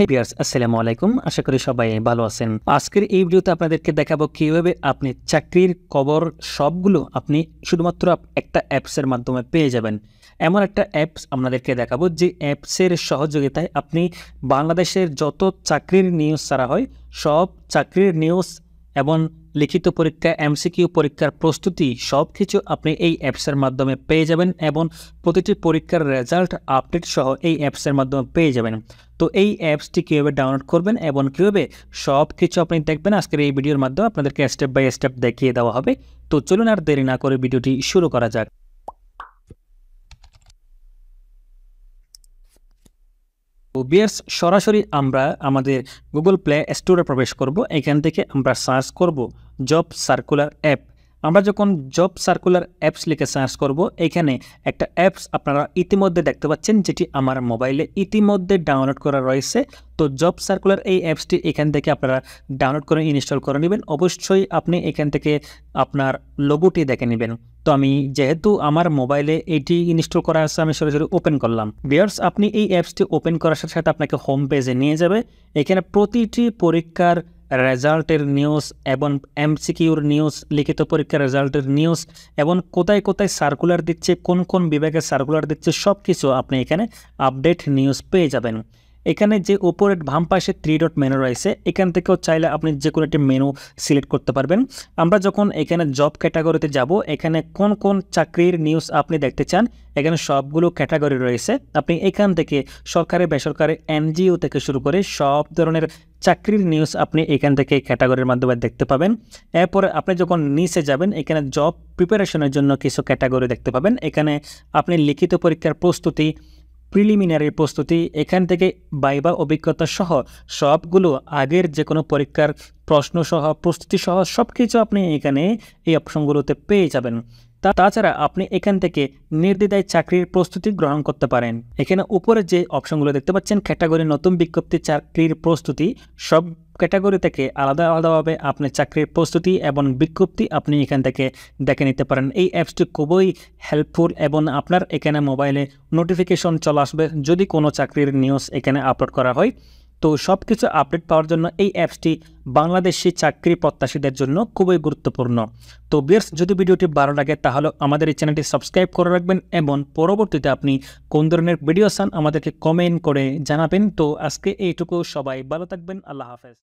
হেপিয়ার্স আসসালামু আলাইকুম আশা করি সবাই ভালো আছেন আজকের এই ভিডিওতে আপনাদেরকে দেখাবো কিভাবে আপনি চাকরির কবর সবগুলো আপনি শুধুমাত্র একটা অ্যাপসের মাধ্যমে পেয়ে যাবেন এমন একটা অ্যাপস আপনাদেরকে দেখাবো যে অ্যাপসের সহযোগিতায় আপনি বাংলাদেশের যত চাকরির নিউজ ছাড়া হয় সব চাকরির নিউজ এবং লিখিত পরীক্ষা এমসিকিউ পরীক্ষার প্রস্তুতি সব কিছু আপনি এই অ্যাপসের মাধ্যমে পেয়ে যাবেন এবং প্রতিটি পরীক্ষার রেজাল্ট আপডেট সহ এই অ্যাপসের মাধ্যমে পেয়ে যাবেন তো এই অ্যাপসটি কীভাবে ডাউনলোড করবেন এবং কীভাবে সব কিছু আপনি দেখবেন আজকের এই ভিডিওর মাধ্যমে আপনাদেরকে স্টেপ বাই স্টেপ দেখিয়ে দেওয়া হবে তো চলুন আর দেরি না করে ভিডিওটি শুরু করা যাক বিয়ার্স সরাসরি আমরা আমাদের গুগল প্লে স্টোরে প্রবেশ করব এখান থেকে আমরা সার্চ করব জব সার্কুলার অ্যাপ আমরা যখন জব সার্কুলার অ্যাপস লিখে সার্চ করব এখানে একটা অ্যাপস আপনারা ইতিমধ্যে দেখতে পাচ্ছেন যেটি আমার মোবাইলে ইতিমধ্যে ডাউনলোড করা রয়েছে তো জব সার্কুলার এই অ্যাপসটি এখান থেকে আপনারা ডাউনলোড করে ইনস্টল করে নেবেন অবশ্যই আপনি এখান থেকে আপনার লোগোটি দেখে নেবেন তো আমি যেহেতু আমার মোবাইলে এটি ইনস্টল করা আছে আমি সরাসরি ওপেন করলাম বিয়ার্স আপনি এই অ্যাপসটি ওপেন করার সাথে সাথে আপনাকে হোম পেজে নিয়ে যাবে এখানে প্রতিটি পরীক্ষার রেজাল্টের নিউজ এবং এমসিকিউর নিউজ লিখিত পরীক্ষার রেজাল্টের নিউজ এবং কোথায় কোথায় সার্কুলার দিচ্ছে কোন কোন বিভাগে সার্কুলার দিচ্ছে সব কিছু আপনি এখানে আপডেট নিউজ পেয়ে যাবেন এখানে যে ওপরের বাম পাশে থ্রি ডট মেনু রয়েছে এখান থেকেও চাইলে আপনি যে কোনো একটি মেনু সিলেক্ট করতে পারবেন আমরা যখন এখানে জব ক্যাটাগরিতে যাব এখানে কোন কোন চাকরির নিউজ আপনি দেখতে চান এখানে সবগুলো ক্যাটাগরি রয়েছে আপনি এখান থেকে সরকারি বেসরকারি এনজিও থেকে শুরু করে সব ধরনের চাকরির নিউজ আপনি এখান থেকে ক্যাটাগরির মাধ্যমে দেখতে পাবেন এরপরে আপনি যখন নিচে যাবেন এখানে জব প্রিপারেশনের জন্য কিছু ক্যাটাগরি দেখতে পাবেন এখানে আপনি লিখিত পরীক্ষার প্রস্তুতি প্রিলিমিনারি প্রস্তুতি এখান থেকে বাইবা অভিজ্ঞতা সহ সবগুলো আগের যে কোনো পরীক্ষার প্রশ্নসহ প্রস্তুতিসহ সব কিছু আপনি এখানে এই অপশনগুলোতে পেয়ে যাবেন তা তাছাড়া আপনি এখান থেকে নির্দ্বিধায় চাকরির প্রস্তুতি গ্রহণ করতে পারেন এখানে উপরে যে অপশনগুলো দেখতে পাচ্ছেন ক্যাটাগরি নতুন বিজ্ঞপ্তি চাকরির প্রস্তুতি সব ক্যাটাগরি থেকে আলাদা আলাদাভাবে আপনি চাকরির প্রস্তুতি এবং বিজ্ঞপ্তি আপনি এখান থেকে দেখে নিতে পারেন এই অ্যাপসটি খুবই হেল্পফুল এবং আপনার এখানে মোবাইলে নোটিফিকেশন চলে আসবে যদি কোনো চাকরির নিউজ এখানে আপলোড করা হয় তো সব কিছু আপডেট পাওয়ার জন্য এই অ্যাপসটি বাংলাদেশি চাকরি প্রত্যাশীদের জন্য খুবই গুরুত্বপূর্ণ তো বিয়ার্স যদি ভিডিওটি ভালো লাগে তাহলে আমাদের এই চ্যানেলটি সাবস্ক্রাইব করে রাখবেন এবং পরবর্তীতে আপনি কোন ধরনের ভিডিও চান আমাদেরকে কমেন্ট করে জানাবেন তো আজকে এইটুকু সবাই ভালো থাকবেন আল্লাহ হাফেজ